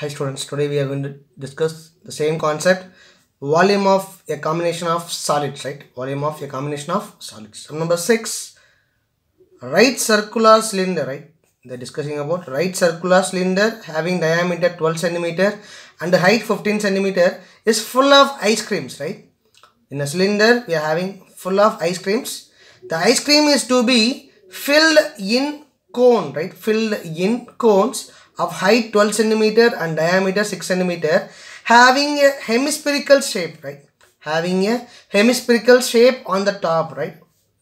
Hi students, today we are going to discuss the same concept volume of a combination of solids, right? Volume of a combination of solids. number 6, right circular cylinder, right? They're discussing about right circular cylinder having diameter 12 centimeter and the height 15 centimeter is full of ice creams, right? In a cylinder, we are having full of ice creams. The ice cream is to be filled in cone, right? Filled in cones of height 12 centimeter and diameter 6 centimeter having a hemispherical shape, right? Having a hemispherical shape on the top, right?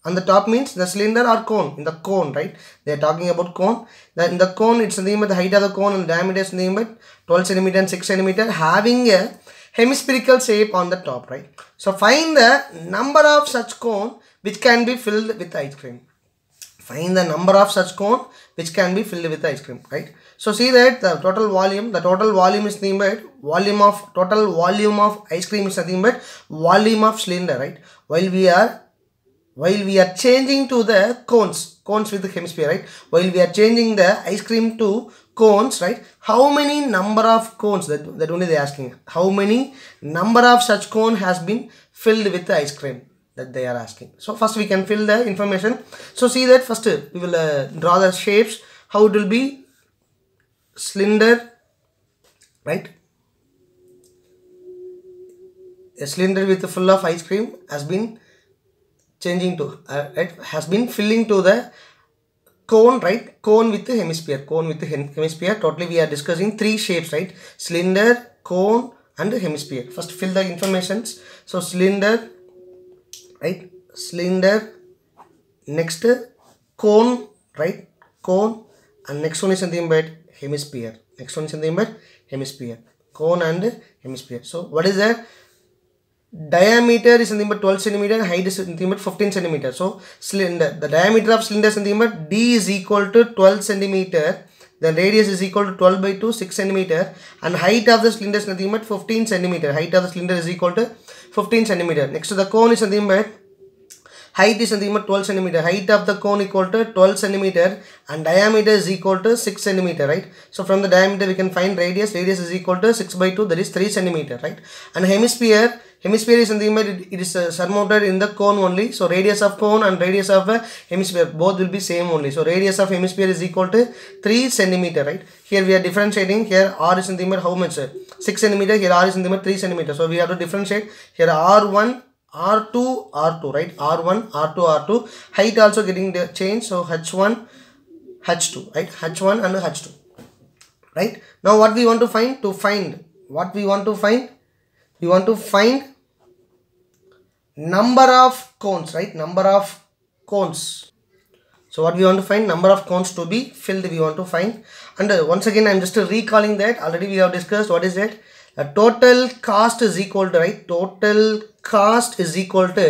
On the top means the cylinder or cone, in the cone, right? They are talking about cone. That in the cone, it's name but the height of the cone and the diameter is nothing but 12 centimeter and 6 centimeter having a hemispherical shape on the top, right? So find the number of such cone which can be filled with ice cream. Find the number of such cone which can be filled with ice cream, right? So see that the total volume, the total volume is nothing but volume of, total volume of ice cream is nothing but volume of cylinder, right? While we are, while we are changing to the cones, cones with the hemisphere, right? While we are changing the ice cream to cones, right? How many number of cones, that, that only they are asking, how many number of such cone has been filled with the ice cream? that they are asking. So first we can fill the information. So see that first we will uh, draw the shapes. How it will be cylinder, right? A cylinder with full of ice cream has been changing to uh, has been filling to the cone right cone with the hemisphere cone with the hemisphere totally we are discussing three shapes right cylinder cone and the hemisphere first fill the informations so cylinder right cylinder next cone right cone and next one is something but hemisphere next one is something but hemisphere cone and hemisphere so what is that diameter is something but 12 centimeter height is something but 15 centimeter so cylinder the diameter of cylinder is something about d is equal to 12 centimeter the radius is equal to 12 by 2 6 centimeter and height of the cylinder is nothing but 15 centimeter height of the cylinder is equal to 15 centimeter. Next to the cone is nothing but height is nothing but 12 centimeter. Height of the cone equal to 12 centimeter and diameter is equal to 6 centimeter, right? So from the diameter we can find radius. Radius is equal to 6 by 2 that is 3 centimeter, right? And hemisphere hemisphere is nothing but it, it is uh, surmounted in the cone only so radius of cone and radius of uh, hemisphere both will be same only so radius of hemisphere is equal to 3 centimeter right here we are differentiating here r is nothing but how much 6 centimeter here r is nothing but 3 centimeter so we have to differentiate here r1 r2 r2 right r1 r2 r2 height also getting the change so h1 h2 right h1 and h2 right now what we want to find to find what we want to find you want to find number of cones right number of cones so what we want to find number of cones to be filled we want to find and uh, once again i'm just recalling that already we have discussed what is that the total cost is equal to right total cost is equal to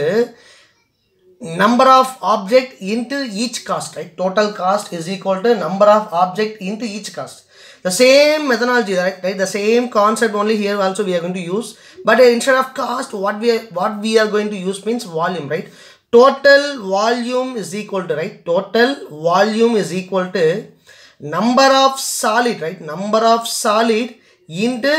number of object into each cost right total cost is equal to number of object into each cost the same methodology right, right the same concept only here also we are going to use but instead of cost, what we are, what we are going to use means volume, right? Total volume is equal to, right? Total volume is equal to number of solid, right? Number of solid into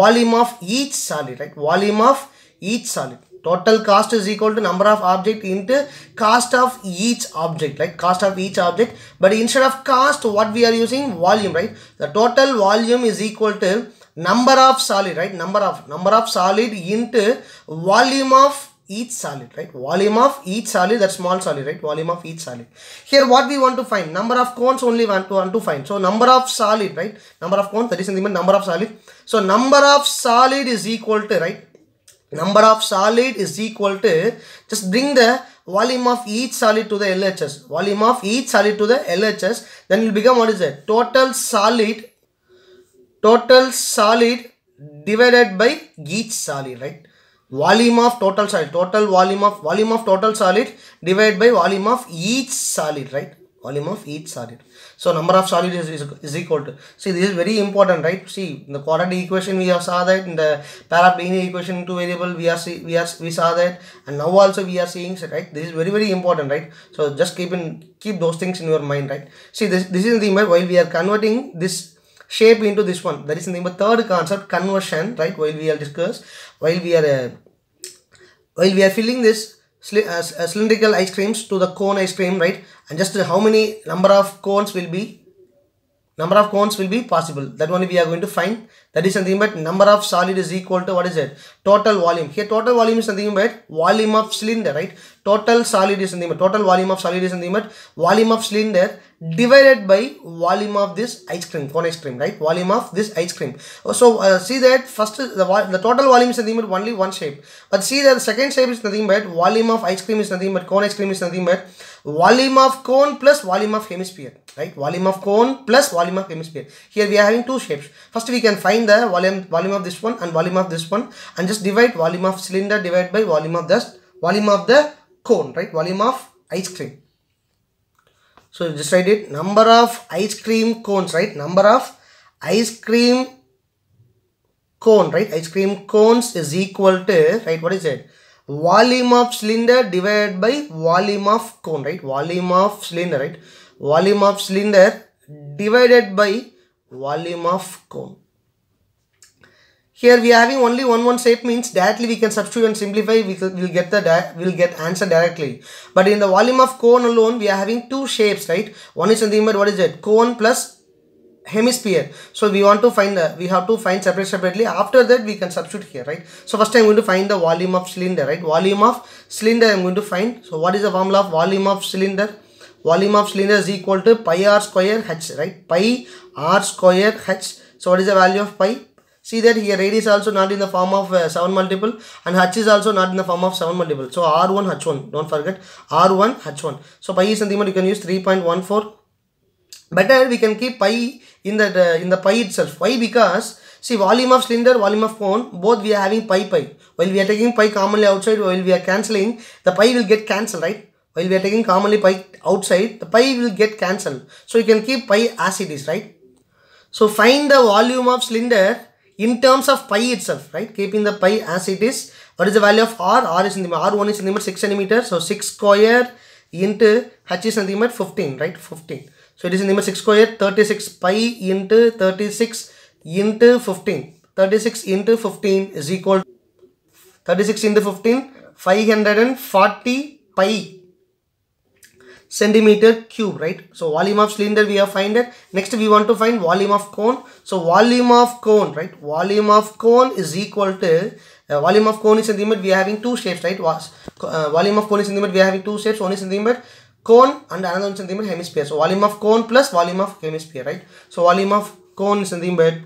volume of each solid, right? Volume of each solid. Total cost is equal to number of object into cost of each object, right? Cost of each object. But instead of cost, what we are using? Volume, right? The total volume is equal to number of solid, right? Number of, number of solid into volume of each solid, right? Volume of each solid, that small solid, right? Volume of each solid. Here what we want to find? Number of cones only want to, want to find. So number of solid, right? Number of cones, that is nothing number of solid. So number of solid is equal to, right? Number of solid is equal to, just bring the volume of each solid to the LHS. Volume of each solid to the LHS. Then will become what is it? Total solid total solid divided by each solid, right? Volume of total solid, total volume of, volume of total solid divided by volume of each solid, right? Volume of each solid. So, number of solid is, is, is equal to, see this is very important, right? See, the quadratic equation we have saw that, in the paraplanic equation into variable we are, see, we are, we saw that and now also we are seeing, right? This is very, very important, right? So, just keep in, keep those things in your mind, right? See, this, this is the image while we are converting this shape into this one. That is number third concept, conversion, right? While we are discuss, while we are uh, while we are filling this uh, uh, cylindrical ice creams to the cone ice cream, right? And just uh, how many number of cones will be number of cones will be possible that one we are going to find that is something but number of solid is equal to what is it total volume here total volume is something but volume of cylinder right total solid is something but total volume of solid is something but volume of cylinder divided by volume of this ice cream, cone ice cream, right? Volume of this ice cream. So uh, see that first the, the total volume is nothing but only one shape. But see that the second shape is nothing but volume of ice cream is nothing but cone ice cream is nothing but volume of cone plus volume of hemisphere, right? Volume of cone plus volume of hemisphere. Here we are having two shapes. First we can find the volume, volume of this one and volume of this one and just divide volume of cylinder divided by volume of this, volume of the cone, right? Volume of ice cream. So just write it number of ice cream cones, right? Number of ice cream cone, right? Ice cream cones is equal to, right? What is it? Volume of cylinder divided by volume of cone, right? Volume of cylinder, right? Volume of cylinder divided by volume of cone. Here we are having only one one shape means directly we can substitute and simplify we will get the we'll get answer directly. But in the volume of cone alone we are having two shapes right. One is the but what is it cone plus hemisphere. So we want to find the we have to find separate separately. After that we can substitute here right. So first I am going to find the volume of cylinder right. Volume of cylinder I am going to find. So what is the formula of volume of cylinder? Volume of cylinder is equal to pi r square h right. Pi r square h. So what is the value of pi? See that here radius is also not in the form of uh, 7 multiple and h is also not in the form of 7 multiple. So r1 h1 don't forget r1 h1. So pi is nothing but you can use 3.14. Better uh, we can keep pi in that uh, in the pi itself. Why? Because see volume of cylinder, volume of cone both we are having pi pi. While we are taking pi commonly outside while we are cancelling the pi will get cancelled right while we are taking commonly pi outside, the pi will get cancelled. So you can keep pi as it is, right? So find the volume of cylinder in terms of pi itself, right? Keeping the pi as it is. What is the value of r? r is in the r1 is in the 6 centimeter. So 6 square into h is in the 15, right? 15. So it is in the 6 square 36 pi into 36 into 15. 36 into 15 is equal to 36 into 15 540 pi centimeter cube, right? So volume of cylinder we have find it. Next we want to find volume of cone. So volume of cone, right? Volume of cone is equal to uh, volume of cone is centimeter. We are having two shapes, right? Was, uh, volume of cone is centimeter. We are having two shapes. One is centimeter cone and another one centimeter hemisphere. So volume of cone plus volume of hemisphere, right? So volume of cone is centimeter.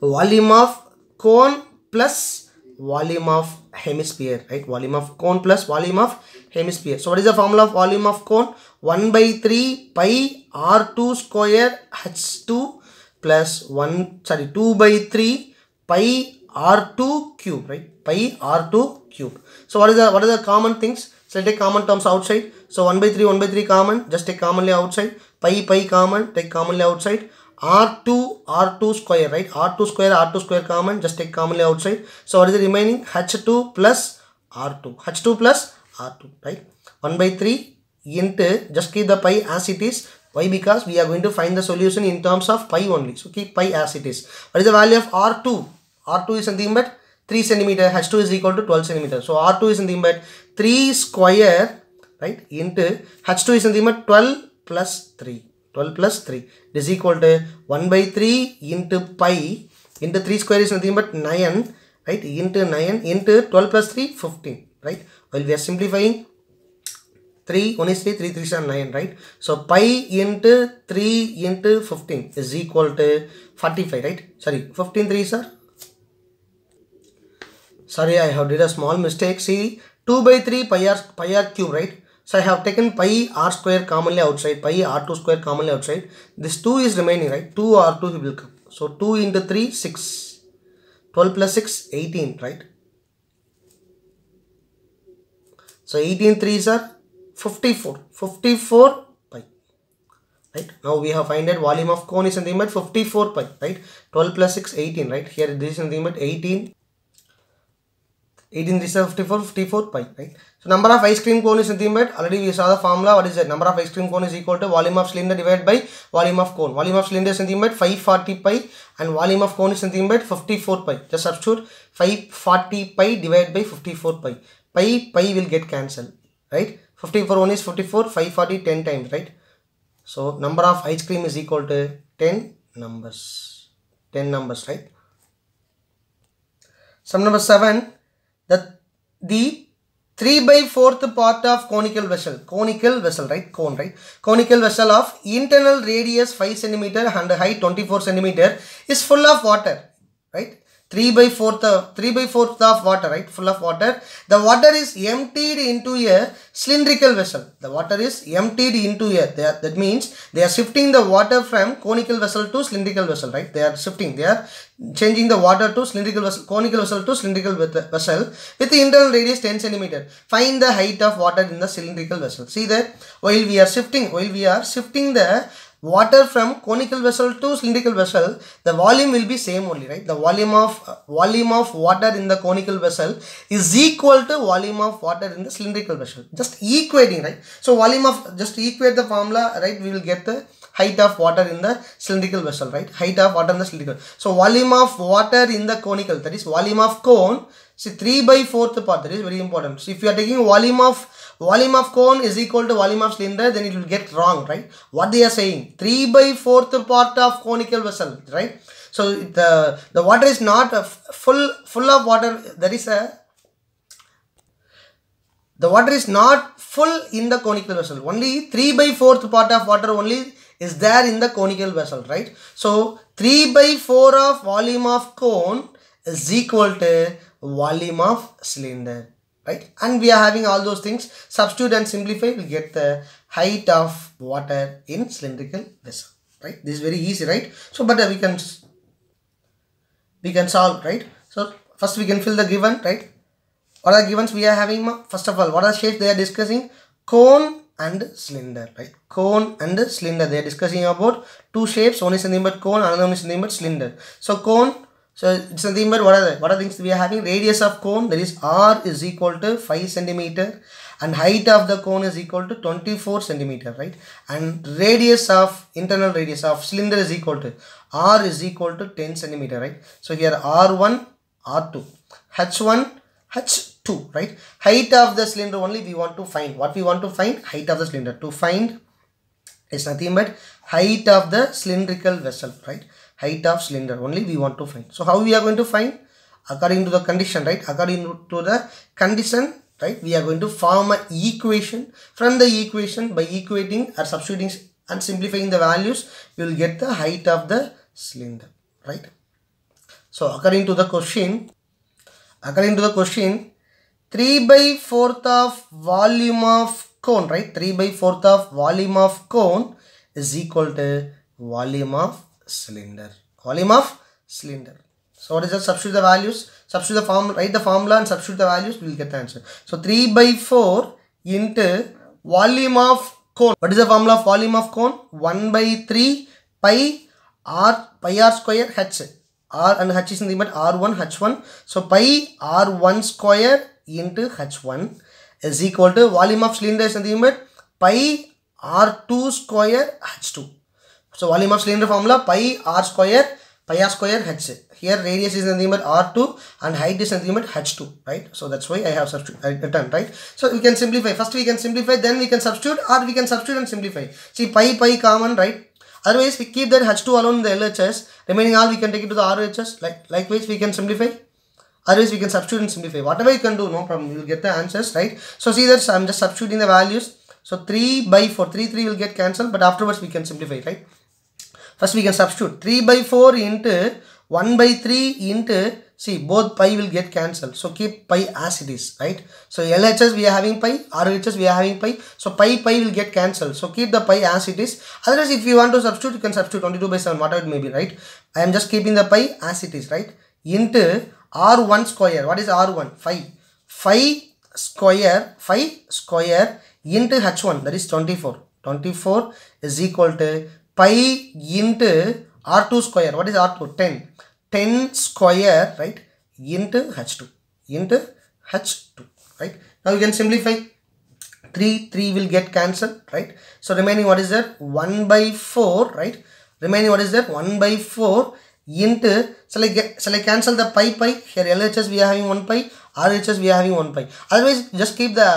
Volume of cone plus volume of hemisphere, right? Volume of cone plus volume of hemisphere. So what is the formula of volume of cone? 1 by 3 pi r2 square h2 plus 1 sorry 2 by 3 pi r2 cube right pi r2 cube. So what is the what are the common things? So take common terms outside. So 1 by 3 1 by 3 common just take commonly outside pi pi common take commonly outside r2 r2 square right r2 square r2 square common just take commonly outside so what is the remaining h2 plus r2 h2 plus R2, right? 1 by 3 into, just keep the pi as it is. Why? Because we are going to find the solution in terms of pi only. So keep pi as it is. What is the value of R2? R2 is nothing but 3 centimeter. H2 is equal to 12 centimeter. So R2 is nothing but 3 square, right? Into H2 is nothing but 12 plus 3. 12 plus 3 it is equal to 1 by 3 into pi into 3 square is nothing but 9 right into 9 into 12 plus 3 15 right well, we are simplifying 3, 1 is 3, 3, 3 is 9, right? So, pi into 3 into 15 is equal to 45, right? Sorry, 15 3 sir. Sorry, I have did a small mistake. See, 2 by 3 pi r, pi r cube, right? So, I have taken pi r square commonly outside, pi r2 square commonly outside. This 2 is remaining, right? 2 r2 will come. So, 2 into 3, 6. 12 plus 6, 18, right? So 18 threes are 54. 54 pi. Right. Now we have found that volume of cone is the but 54 pi. Right. 12 plus 6 18. Right. Here this is the image 18. 18 threes are 54. 54 pi. Right. So number of ice cream cone is the but already we saw the formula. What is it? Number of ice cream cone is equal to volume of cylinder divided by volume of cone. Volume of cylinder is the but 540 pi and volume of cone is the but 54 pi. Just substitute 540 pi divided by 54 pi pi, pi will get cancelled, right? 54 1 is 54, 540 10 times, right? So number of ice cream is equal to 10 numbers, 10 numbers, right? Sum number 7, the, the 3 by 4th part of conical vessel, conical vessel, right, cone, right, conical vessel of internal radius 5 centimeter and height 24 centimeter is full of water, right. 3 by 4th of, 3 by 4th of water, right? Full of water. The water is emptied into a cylindrical vessel. The water is emptied into a, are, that means they are shifting the water from conical vessel to cylindrical vessel, right? They are shifting, they are changing the water to cylindrical vessel, conical vessel to cylindrical vessel with the internal radius 10 centimeter. Find the height of water in the cylindrical vessel. See that while we are shifting, while we are shifting the water from conical vessel to cylindrical vessel, the volume will be same only, right? The volume of uh, volume of water in the conical vessel is equal to volume of water in the cylindrical vessel. Just equating, right? So volume of just equate the formula, right? We will get the height of water in the cylindrical vessel, right? Height of water in the cylindrical. So volume of water in the conical, that is volume of cone. See 3 by 4th part, that is very important. So if you are taking volume of volume of cone is equal to volume of cylinder, then it will get wrong, right? What they are saying? 3 by 4th part of conical vessel, right? So the, the water is not full, full of water. There is a uh, the water is not full in the conical vessel. Only 3 by 4th part of water only is there in the conical vessel, right? So, 3 by 4 of volume of cone is equal to volume of cylinder right? And we are having all those things. Substitute and simplify, we get the height of water in cylindrical vessel, right? This is very easy, right? So, but uh, we can we can solve, right? So, first we can fill the given, right? What are the givens we are having? First of all, what are the shapes they are discussing? Cone and cylinder, right? Cone and cylinder. They are discussing about two shapes. One is nothing but cone, another one is nothing but cylinder. So, cone so something but what are the what are things we are having? Radius of cone that is r is equal to 5 centimeter and height of the cone is equal to 24 centimeter, right? And radius of internal radius of cylinder is equal to r is equal to 10 centimeter, right? So here r1, r2, h1, h2, right? Height of the cylinder only we want to find. What we want to find? Height of the cylinder. To find is nothing but height of the cylindrical vessel, right? height of cylinder only we want to find. So how we are going to find? According to the condition, right? According to the condition, right? We are going to form an equation. From the equation, by equating or substituting and simplifying the values, you will get the height of the cylinder, right? So according to the question, according to the question, 3 by 4th of volume of cone, right? 3 by 4th of volume of cone is equal to volume of cylinder. volume of cylinder. So what is the Substitute the values. Substitute the formula. Write the formula and substitute the values. We will get the answer. So 3 by 4 into volume of cone. What is the formula of volume of cone? 1 by 3 pi r pi r square h. r and h is nothing but r1 h1. So pi r1 square into h1 is equal to volume of cylinder is nothing but pi r2 square h2. So volume of cylinder formula pi r square pi r square h. Here radius is nothing but r2 and height is nothing but h2, right? So that's why I have substituted written, right? So we can simplify. First we can simplify, then we can substitute or we can substitute and simplify. See pi pi common, right? Otherwise we keep that h2 alone in the LHS. Remaining all we can take it to the RHS. Like, likewise we can simplify. Otherwise we can substitute and simplify. Whatever you can do, no problem. You will get the answers, right? So see that I'm just substituting the values. So 3 by 4, 3, 3 will get cancelled but afterwards we can simplify, right? First we can substitute 3 by 4 into 1 by 3 into, see both pi will get cancelled. So keep pi as it is, right? So LHS we are having pi, RHS we are having pi. So pi pi will get cancelled. So keep the pi as it is. Otherwise if you want to substitute, you can substitute 22 by 7, whatever it may be, right? I am just keeping the pi as it is, right? Into R1 square. What is R1? 5. 5 square, 5 square into H1 that is 24. 24 is equal to pi into r2 square what is r2 10 10 square right into h2 into h2 right now you can simplify 3 3 will get cancelled right so remaining what is that 1 by 4 right remaining what is that 1 by 4 into shall I get shall I cancel the pi pi here LHS we are having 1 pi RHS we are having 1 pi otherwise just keep the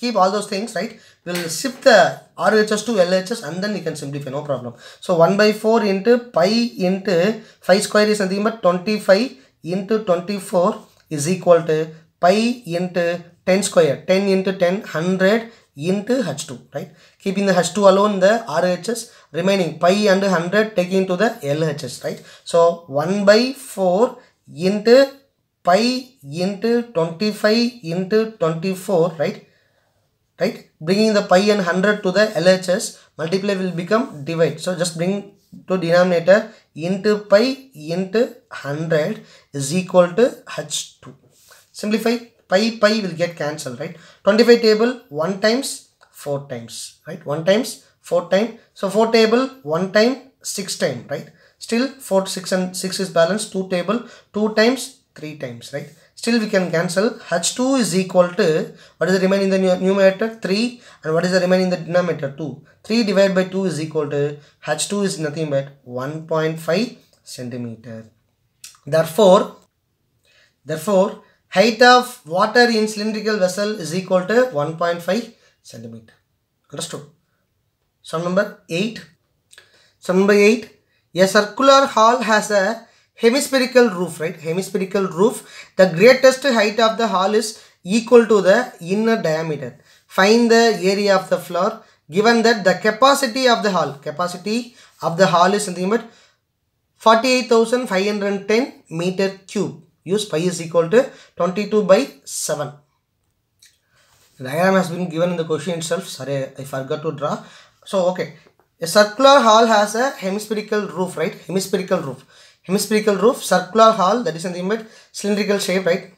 keep all those things right will shift the uh, RHS to LHS and then you can simplify, no problem. So 1 by 4 into pi into 5 square is nothing but 25 into 24 is equal to pi into 10 square, 10 into 10, 100 into H2, right? Keeping the H2 alone, the RHS remaining pi and 100 taking to the LHS, right? So 1 by 4 into pi into 25 into 24, right? right bringing the pi and 100 to the LHS multiply will become divide so just bring to denominator into pi into 100 is equal to h2 simplify pi pi will get cancelled right 25 table 1 times 4 times right 1 times 4 time so 4 table 1 time 6 time right still 4 6 and 6 is balanced 2 table 2 times 3 times right Still we can cancel. H2 is equal to, what is the remaining in the numerator? 3 and what is the remaining in the denominator? 2. 3 divided by 2 is equal to, H2 is nothing but 1.5 centimeter. Therefore, therefore, height of water in cylindrical vessel is equal to 1.5 centimeter. Understood? Sum number 8. Sum number 8. A circular hall has a hemispherical roof, right? Hemispherical roof. The greatest height of the hall is equal to the inner diameter. Find the area of the floor. Given that the capacity of the hall, capacity of the hall is something but 48,510 meter cube. Use pi is equal to 22 by 7. The diagram has been given in the question itself. Sorry, I forgot to draw. So, okay. A circular hall has a hemispherical roof, right? Hemispherical roof hemispherical roof, circular hall, that is nothing but cylindrical shape, right?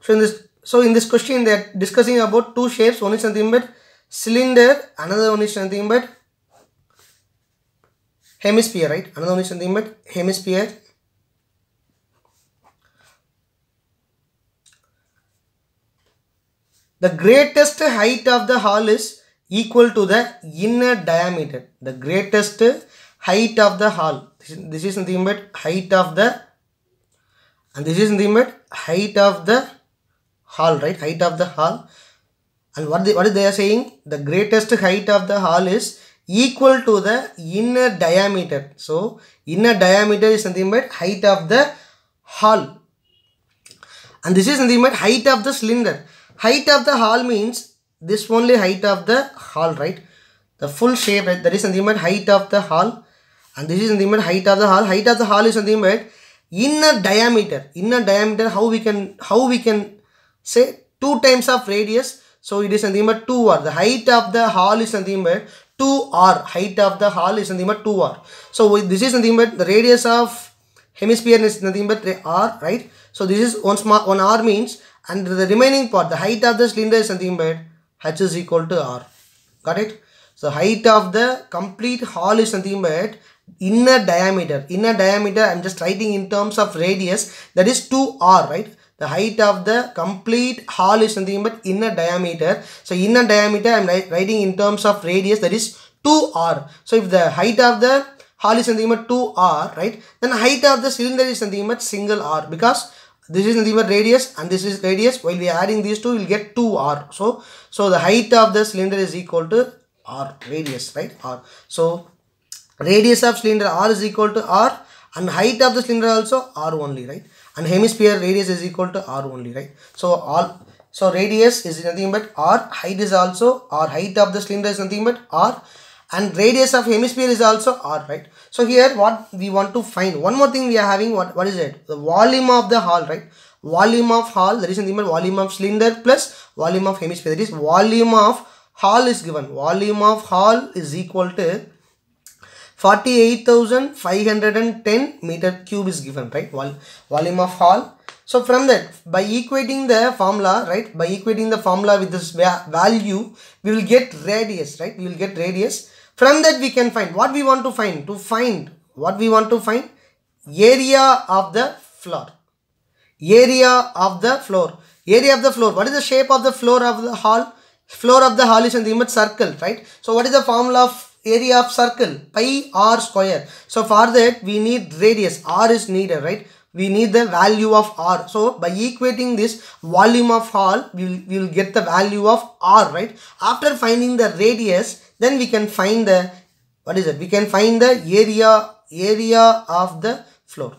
So in this so in this question they are discussing about two shapes, one is nothing but cylinder, another one is nothing but hemisphere, right? Another one is nothing but hemisphere. The greatest height of the hall is equal to the inner diameter. The greatest height of the hall this is nothing but height of the and this is nothing but height of the hall right height of the hall and what they, what they are saying the greatest height of the hall is equal to the inner diameter so inner diameter is nothing but height of the hall and this is nothing but height of the cylinder height of the hall means this only height of the hall right the full shape that is nothing but height of the hall and this is nothing but height of the hall height of the hall is nothing but inner diameter inner diameter how we can how we can say two times of radius so it is nothing but 2r the height of the hall is nothing but 2r height of the hall is nothing but 2r so this is nothing but the radius of hemisphere is nothing but r right so this is one small one r means and the remaining part the height of the cylinder is nothing but h is equal to r got it so height of the complete hall is nothing but inner diameter. Inner diameter, I'm just writing in terms of radius, that is 2r, right? The height of the complete hall is nothing but inner diameter. So inner diameter, I'm writing in terms of radius, that is 2r. So if the height of the hall is nothing but 2r, right? Then height of the cylinder is nothing but single r because this is nothing but radius and this is radius. While we are adding these two, we'll get 2r. So, so the height of the cylinder is equal to r radius, right? R. So radius of cylinder r is equal to r and height of the cylinder also r only right and hemisphere radius is equal to r only right so all so radius is nothing but r height is also r height of the cylinder is nothing but r and radius of hemisphere is also r right so here what we want to find one more thing we are having what what is it the volume of the hall right volume of hall there is nothing but volume of cylinder plus volume of hemisphere that is volume of hall is given volume of hall is equal to 48,510 meter cube is given, right? Vol volume of hall. So from that, by equating the formula, right? By equating the formula with this value, we will get radius, right? We will get radius. From that we can find what we want to find. To find what we want to find area of the floor. Area of the floor. Area of the floor. What is the shape of the floor of the hall? Floor of the hall is the image circle, right? So what is the formula of area of circle pi r square. So for that we need radius r is needed right. We need the value of r. So by equating this volume of hall, we will we'll get the value of r right. After finding the radius then we can find the what is it we can find the area area of the floor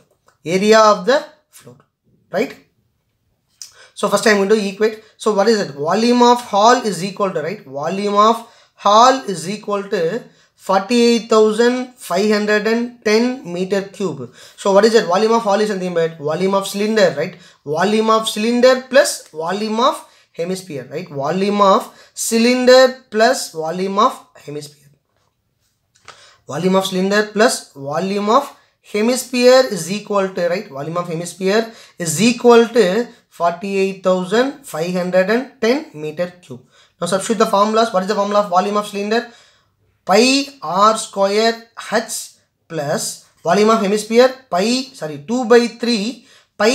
area of the floor right so first i'm going to equate so what is it volume of hall is equal to right volume of hall is equal to 48,510 meter cube. So what is it? Volume of all is something but volume of cylinder, right? Volume of cylinder plus volume of hemisphere, right? Volume of cylinder plus volume of hemisphere. Volume of cylinder plus volume of hemisphere is equal to, right? Volume of hemisphere is equal to 48,510 meter cube. Now substitute the formulas. What is the formula of volume of cylinder? pi r square h plus volume of hemisphere pi sorry 2 by 3 pi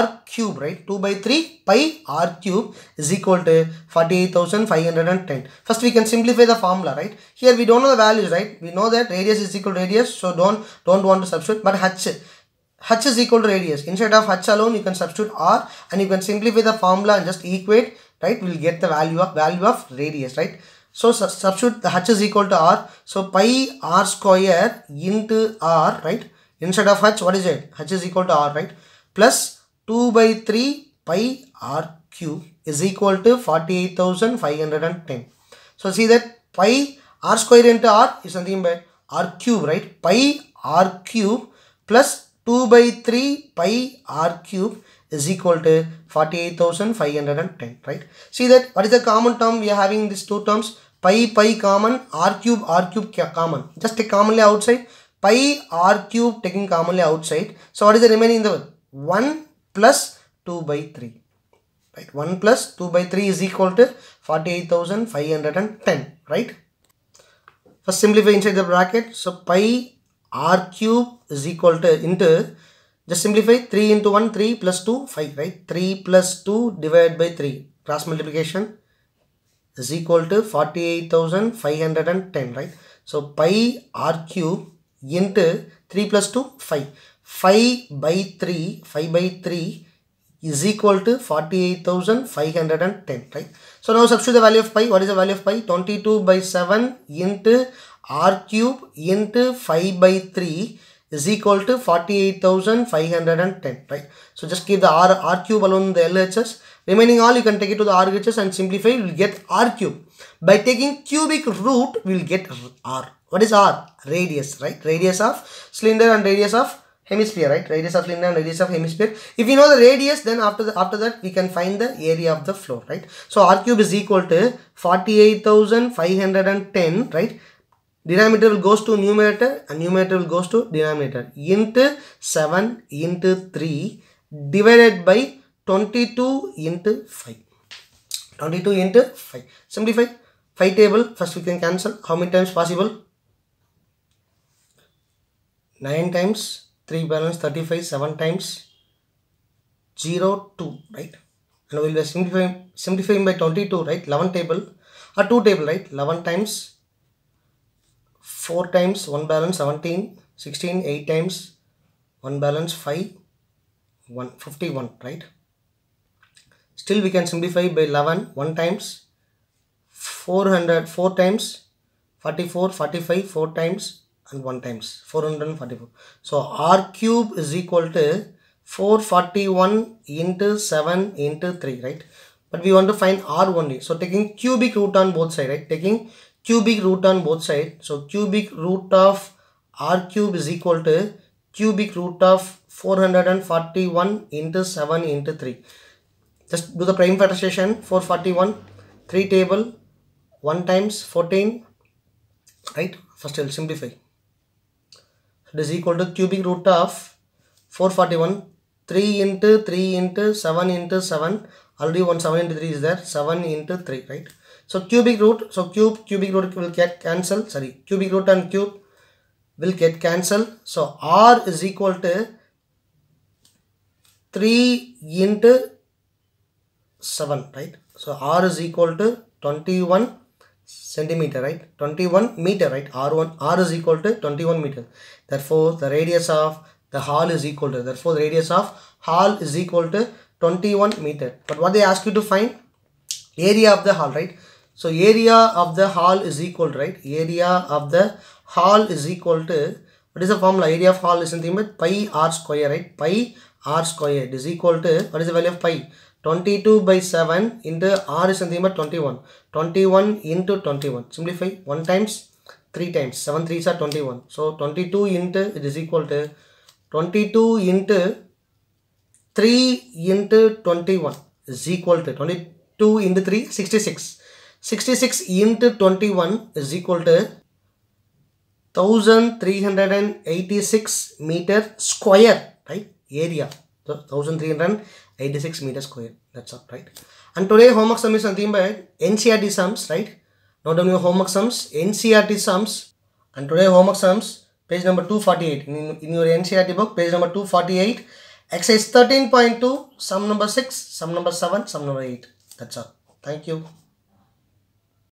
r cube right 2 by 3 pi r cube is equal to 48,510 first we can simplify the formula right here we don't know the values right we know that radius is equal to radius so don't don't want to substitute but h h is equal to radius instead of h alone you can substitute r and you can simplify the formula and just equate right we'll get the value of value of radius right so substitute the h is equal to r. So pi r square into r, right? Instead of h, what is it? h is equal to r, right? Plus 2 by 3 pi r cube is equal to 48,510. So see that pi r square into r is something by r cube, right? Pi r cube plus 2 by 3 pi r cube is equal to 48,510, right? See that what is the common term we are having these two terms? pi pi common r cube r cube common just take commonly outside pi r cube taking commonly outside so what is the remaining in the 1 plus 2 by 3 right 1 plus 2 by 3 is equal to 48510 right first simplify inside the bracket so pi r cube is equal to into just simplify 3 into 1 3 plus 2 5 right 3 plus 2 divided by 3 cross multiplication is equal to 48,510, right? So pi r cube into 3 plus 2, 5. 5 by 3, 5 by 3 is equal to 48,510, right? So now substitute the value of pi. What is the value of pi? 22 by 7 into r cube into 5 by 3 is equal to 48,510, right? So just keep the r, r cube alone in the LHS Remaining all you can take it to the is and simplify you will get r cube. By taking cubic root we will get r. What is r? Radius, right? Radius of cylinder and radius of hemisphere, right? Radius of cylinder and radius of hemisphere. If you know the radius then after, the, after that we can find the area of the floor, right? So r cube is equal to 48,510, right? denominator will goes to numerator and numerator will goes to denominator into 7 into 3 divided by 22 into 5. 22 into 5. Simplify. 5 table. First we can cancel. How many times possible? 9 times. 3 balance 35. 7 times. 0, 2. Right. And we will simplify Simplify by 22. Right. 11 table. A uh, 2 table. Right. 11 times. 4 times. 1 balance 17. 16. 8 times. 1 balance 5. 151. Right. Still we can simplify by 11, 1 times, 400, 4 times, 44, 45, 4 times and 1 times, 444. So r cube is equal to 441 into 7 into 3, right? But we want to find r only. So taking cubic root on both side, right? Taking cubic root on both side. So cubic root of r cube is equal to cubic root of 441 into 7 into 3 just do the prime factorization 441 3 table 1 times 14 right first I'll simplify it is equal to cubic root of 441 3 into 3 into 7 into 7 already 1 7 into 3 is there 7 into 3 right so cubic root so cube cubic root will get cancelled sorry cubic root and cube will get cancelled so r is equal to 3 into 7 right so r is equal to 21 centimeter right 21 meter right r1 r is equal to 21 meter therefore the radius of the hall is equal to therefore the radius of hall is equal to 21 meter but what they ask you to find area of the hall right so area of the hall is equal to right area of the hall is equal to what is the formula area of hall is nothing but pi r square right pi r squared is equal to what is the value of pi 22 by 7 into r is nothing but 21. 21 into 21. Simplify 1 times 3 times. 7 3s are 21. So 22 into it is equal to 22 into 3 into 21 is equal to 22 into 3 66. 66 into 21 is equal to 1386 meter square right area. So 1386 86 meters square that's up right and today homework sum is nothing but ncrt sums right Not only your homework sums ncrt sums and today homework sums page number 248 in, in your ncrt book page number 248 exercise 13.2 sum number 6 sum number 7 sum number 8 that's all thank you